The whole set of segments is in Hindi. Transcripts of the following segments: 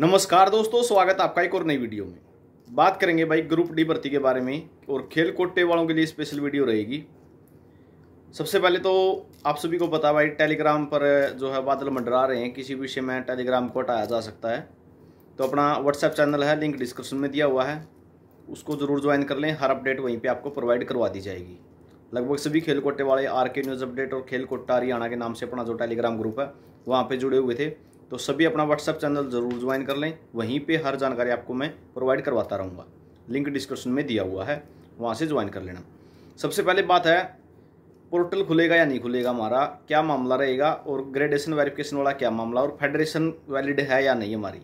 नमस्कार दोस्तों स्वागत आपका एक और नई वीडियो में बात करेंगे भाई ग्रुप डी भर्ती के बारे में और खेल कोटे वालों के लिए स्पेशल वीडियो रहेगी सबसे पहले तो आप सभी को पता भाई टेलीग्राम पर जो है बादल मंडरा रहे हैं किसी विषय में टेलीग्राम को हटाया जा सकता है तो अपना व्हाट्सएप चैनल है लिंक डिस्क्रिप्शन में दिया हुआ है उसको ज़रूर ज्वाइन कर लें हर अपडेट वहीं पर आपको प्रोवाइड करवा दी जाएगी लगभग सभी खेल कोटे वाले आर के न्यूज़ अपडेट और खेल कोटा हरियाणा के नाम से अपना जो टेलीग्राम ग्रुप है वहाँ पर जुड़े हुए थे तो सभी अपना व्हाट्सएप चैनल ज़रूर ज्वाइन कर लें वहीं पे हर जानकारी आपको मैं प्रोवाइड करवाता रहूँगा लिंक डिस्क्रिप्शन में दिया हुआ है वहाँ से ज्वाइन कर लेना सबसे पहले बात है पोर्टल खुलेगा या नहीं खुलेगा हमारा क्या मामला रहेगा और ग्रेडेशन वेरिफिकेशन वाला क्या मामला और फेडरेशन वैलिड है या नहीं हमारी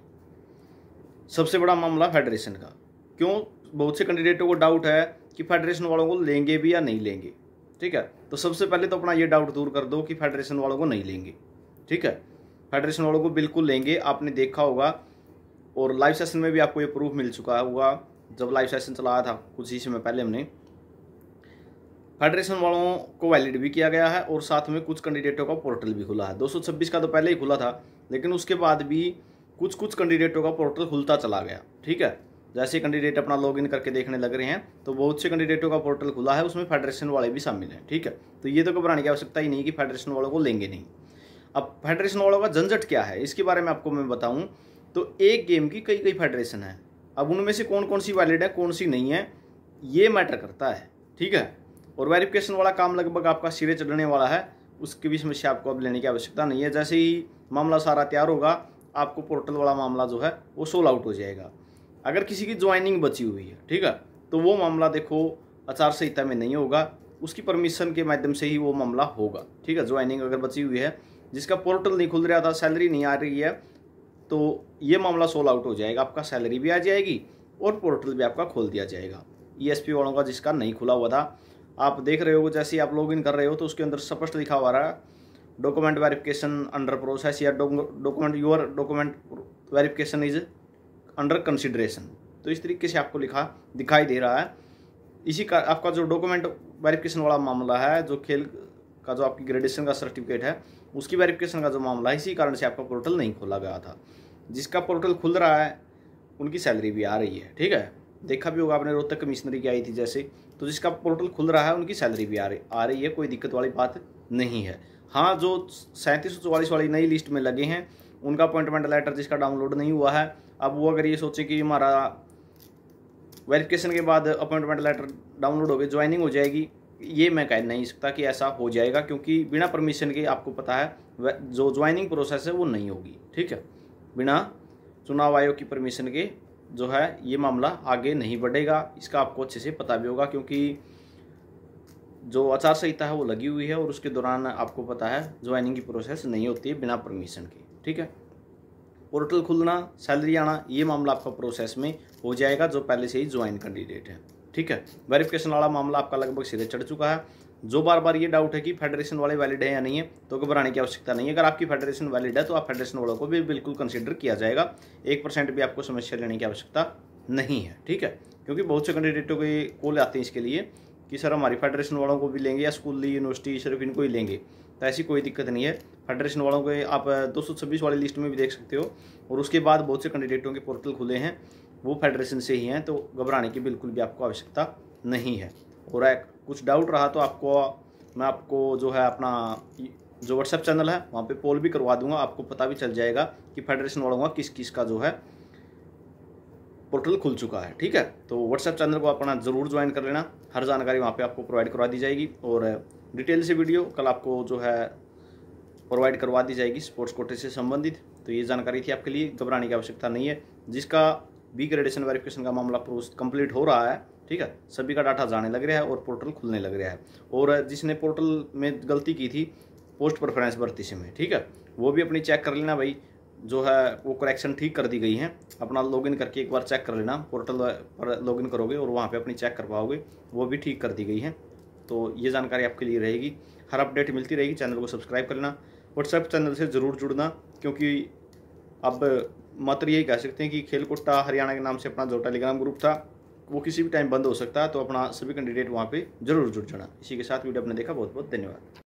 सबसे बड़ा मामला फेडरेशन का क्यों बहुत से कैंडिडेटों को डाउट है कि फेडरेशन वालों को लेंगे भी या नहीं लेंगे ठीक है तो सबसे पहले तो अपना ये डाउट दूर कर दो कि फेडरेशन वालों को नहीं लेंगे ठीक है फेडरेशन वालों को बिल्कुल लेंगे आपने देखा होगा और लाइव सेशन में भी आपको ये प्रूफ मिल चुका हुआ जब लाइव सेशन चलाया था कुछ ही समय पहले हमने फेडरेशन वालों को वैलिड भी किया गया है और साथ में कुछ कैंडिडेटों का पोर्टल भी खुला है 226 का तो पहले ही खुला था लेकिन उसके बाद भी कुछ कुछ कैंडिडेटों का पोर्टल खुलता चला गया ठीक है जैसे कैंडिडेट अपना लॉगिन करके देखने लग रहे हैं तो बहुत से कैंडिडेटों का पोर्टल खुला है उसमें फेडरेशन वाले भी शामिल हैं ठीक है तो ये तो घबराने की आवश्यकता ही नहीं कि फेडरेशन वालों को लेंगे नहीं अब फेडरेशन वालों का झंझट क्या है इसके बारे में आपको मैं बताऊँ तो एक गेम की कई कई फेडरेशन है अब उनमें से कौन कौन सी वैलिड है कौन सी नहीं है ये मैटर करता है ठीक है और वेरिफिकेशन वाला काम लगभग आपका सिरे चढ़ने वाला है उसकी भी समस्या आपको अब लेने की आवश्यकता नहीं है जैसे ही मामला सारा तैयार होगा आपको पोर्टल वाला मामला जो है वो सोल आउट हो जाएगा अगर किसी की ज्वाइनिंग बची हुई है ठीक है तो वो मामला देखो आचार संहिता में नहीं होगा उसकी परमिशन के माध्यम से ही वो मामला होगा ठीक है ज्वाइनिंग अगर बची हुई है जिसका पोर्टल नहीं खुल रहा था सैलरी नहीं आ रही है तो ये मामला सोल आउट हो जाएगा आपका सैलरी भी आ जाएगी और पोर्टल भी आपका खोल दिया जाएगा ई e वालों का जिसका नहीं खुला हुआ था आप देख रहे हो जैसे आप लॉग इन कर रहे हो तो उसके अंदर स्पष्ट लिखा हुआ रहा डॉक्यूमेंट वेरिफिकेशन अंडर प्रोसेस या document your document verification is under consideration तो इस तरीके से आपको लिखा दिखाई दे रहा है इसी का आपका जो डॉक्यूमेंट वेरिफिकेशन वाला मामला है जो खेल का जो आपकी ग्रेजुएशन का सर्टिफिकेट है उसकी वेरिफिकेशन का जो मामला है इसी कारण से आपका पोर्टल नहीं खोला गया था जिसका पोर्टल खुल रहा है उनकी सैलरी भी आ रही है ठीक है देखा भी होगा आपने रोहतक कमिश्नरी की आई थी जैसे तो जिसका पोर्टल खुल रहा है उनकी सैलरी भी आ रही आ रही है कोई दिक्कत वाली बात नहीं है हाँ जो सैंतीस सौ चौवालीस वाली नई लिस्ट में लगे हैं उनका अपॉइंटमेंट लेटर जिसका डाउनलोड नहीं हुआ है अब वो अगर ये सोचें कि हमारा वेरिफिकेशन के बाद अपॉइंटमेंट लेटर डाउनलोड हो गए ज्वाइनिंग हो जाएगी ये मैं कह नहीं सकता कि ऐसा हो जाएगा क्योंकि बिना परमिशन के आपको पता है जो ज्वाइनिंग प्रोसेस है वो नहीं होगी ठीक है बिना चुनाव आयोग की परमिशन के जो है ये मामला आगे नहीं बढ़ेगा इसका आपको अच्छे से पता भी होगा क्योंकि जो आचार संहिता है वो लगी हुई है और उसके दौरान आपको पता है ज्वाइनिंग की प्रोसेस नहीं होती है बिना परमिशन के ठीक है पोर्टल खुलना सैलरी आना ये मामला आपका प्रोसेस में हो जाएगा जो पहले से ही ज्वाइन कैंडिडेट है ठीक है वेरिफिकेशन वाला मामला आपका लगभग सीधे चढ़ चुका है जो बार बार ये डाउट है कि फेडरेशन वाले वैलिड है या नहीं है तो घबराने की आवश्यकता नहीं है अगर आपकी फेडरेशन वैलिड है तो आप फेडरेशन वालों को भी बिल्कुल कंसिडर किया जाएगा एक परसेंट भी आपको समस्या लेने की आवश्यकता नहीं है ठीक है क्योंकि बहुत से कैंडिडेटों के कॉल आते हैं इसके लिए कि सर हमारी फेडरेशन वालों को भी लेंगे या स्कूल यूनिवर्सिटी सिर्फ इनको ही लेंगे तो ऐसी कोई दिक्कत नहीं है फेडरेशन वालों के आप दो वाली लिस्ट में भी देख सकते हो और उसके बाद बहुत से कैंडिडेटों के पोर्टल खुले हैं वो फेडरेशन से ही हैं तो घबराने की बिल्कुल भी आपको आवश्यकता नहीं है और कुछ डाउट रहा तो आपको मैं आपको जो है अपना जो व्हाट्सएप चैनल है वहाँ पे पोल भी करवा दूंगा आपको पता भी चल जाएगा कि फेडरेशन वालों का किस किस का जो है पोर्टल खुल चुका है ठीक है तो व्हाट्सएप चैनल को अपना ज़रूर ज्वाइन कर लेना हर जानकारी वहाँ पे आपको प्रोवाइड करवा दी जाएगी और डिटेल से वीडियो कल आपको जो है प्रोवाइड करवा दी जाएगी स्पोर्ट्स कोटे से संबंधित तो ये जानकारी थी आपके लिए घबराने की आवश्यकता नहीं है जिसका बी ग्रेडेशन वेरिफिकेशन का मामला प्रोस कंप्लीट हो रहा है ठीक है सभी का डाटा जाने लग रहा है और पोर्टल खुलने लग रहा है और जिसने पोर्टल में गलती की थी पोस्ट परफरेंस भर्ती से में ठीक है वो भी अपनी चेक कर लेना भाई जो है वो करेक्शन ठीक कर दी गई है अपना लॉगिन करके एक बार चेक कर लेना पोर्टल पर लॉगिन करोगे और वहाँ पे अपनी चेक कर पाओगे वो भी ठीक कर दी गई है तो ये जानकारी आपके लिए रहेगी हर अपडेट मिलती रहेगी चैनल को सब्सक्राइब करना व्हाट्सएप चैनल से ज़रूर जुड़ना क्योंकि अब मात्र यही कह सकते हैं कि खेलकोटा हरियाणा के नाम से अपना जो टेलीग्राम ग्रुप था वो किसी भी टाइम बंद हो सकता है तो अपना सभी कैंडिडेट वहाँ पे जरूर जुट जाना इसी के साथ वीडियो आपने देखा बहुत बहुत धन्यवाद